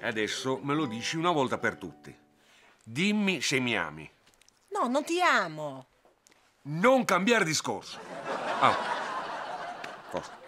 Adesso me lo dici una volta per tutte. Dimmi se mi ami. No, non ti amo. Non cambiare discorso. Ah. Cosa?